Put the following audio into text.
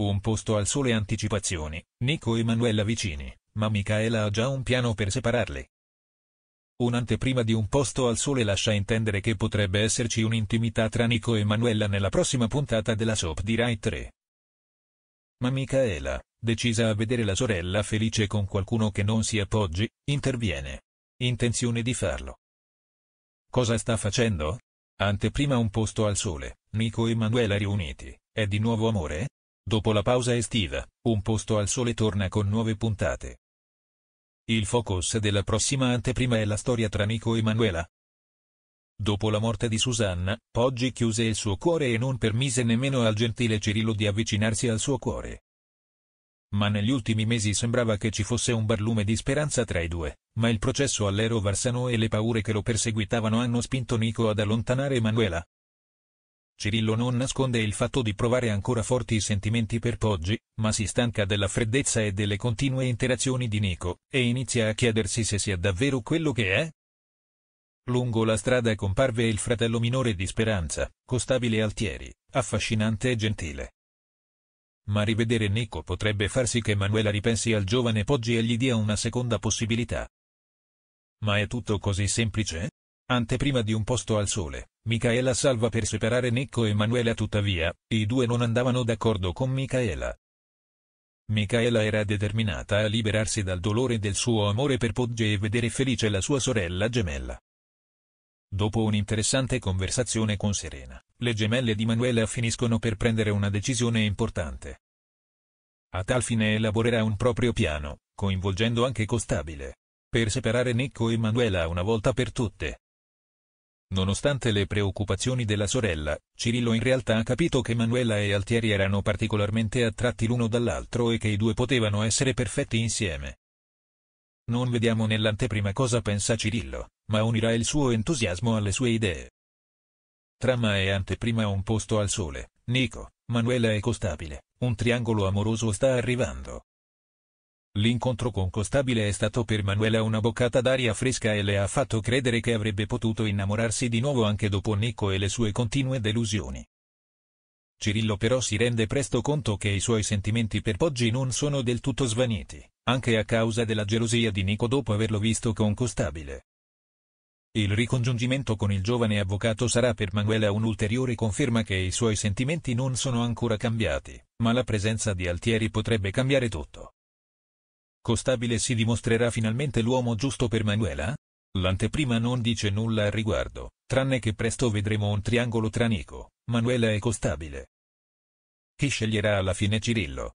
Un posto al sole anticipazioni, Nico e Manuela vicini, ma Micaela ha già un piano per separarli. Un'anteprima di un posto al sole lascia intendere che potrebbe esserci un'intimità tra Nico e Manuela nella prossima puntata della soap di Rai 3. Ma Micaela, decisa a vedere la sorella felice con qualcuno che non si appoggi, interviene. Intenzione di farlo. Cosa sta facendo? Anteprima un posto al sole, Nico e Manuela riuniti, è di nuovo amore? Dopo la pausa estiva, Un posto al sole torna con nuove puntate. Il focus della prossima anteprima è la storia tra Nico e Manuela. Dopo la morte di Susanna, Poggi chiuse il suo cuore e non permise nemmeno al gentile Cirillo di avvicinarsi al suo cuore. Ma negli ultimi mesi sembrava che ci fosse un barlume di speranza tra i due, ma il processo all'Ero Varsano e le paure che lo perseguitavano hanno spinto Nico ad allontanare Manuela. Cirillo non nasconde il fatto di provare ancora forti sentimenti per Poggi, ma si stanca della freddezza e delle continue interazioni di Nico, e inizia a chiedersi se sia davvero quello che è. Lungo la strada comparve il fratello minore di Speranza, Costabile Altieri, affascinante e gentile. Ma rivedere Nico potrebbe far sì che Manuela ripensi al giovane Poggi e gli dia una seconda possibilità. Ma è tutto così semplice? Anteprima di un posto al sole, Micaela salva per separare Necco e Manuela tuttavia, i due non andavano d'accordo con Micaela. Micaela era determinata a liberarsi dal dolore del suo amore per Podge e vedere felice la sua sorella gemella. Dopo un'interessante conversazione con Serena, le gemelle di Manuela finiscono per prendere una decisione importante. A tal fine elaborerà un proprio piano, coinvolgendo anche Costabile. Per separare Necco e Manuela una volta per tutte. Nonostante le preoccupazioni della sorella, Cirillo in realtà ha capito che Manuela e Altieri erano particolarmente attratti l'uno dall'altro e che i due potevano essere perfetti insieme. Non vediamo nell'anteprima cosa pensa Cirillo, ma unirà il suo entusiasmo alle sue idee. Trama e anteprima Un posto al sole, Nico, Manuela e Costabile, un triangolo amoroso sta arrivando. L'incontro con Costabile è stato per Manuela una boccata d'aria fresca e le ha fatto credere che avrebbe potuto innamorarsi di nuovo anche dopo Nico e le sue continue delusioni. Cirillo però si rende presto conto che i suoi sentimenti per Poggi non sono del tutto svaniti, anche a causa della gelosia di Nico dopo averlo visto con Costabile. Il ricongiungimento con il giovane avvocato sarà per Manuela un'ulteriore conferma che i suoi sentimenti non sono ancora cambiati, ma la presenza di Altieri potrebbe cambiare tutto. Costabile si dimostrerà finalmente l'uomo giusto per Manuela? L'anteprima non dice nulla al riguardo, tranne che presto vedremo un triangolo tra Nico, Manuela e Costabile. Chi sceglierà alla fine Cirillo?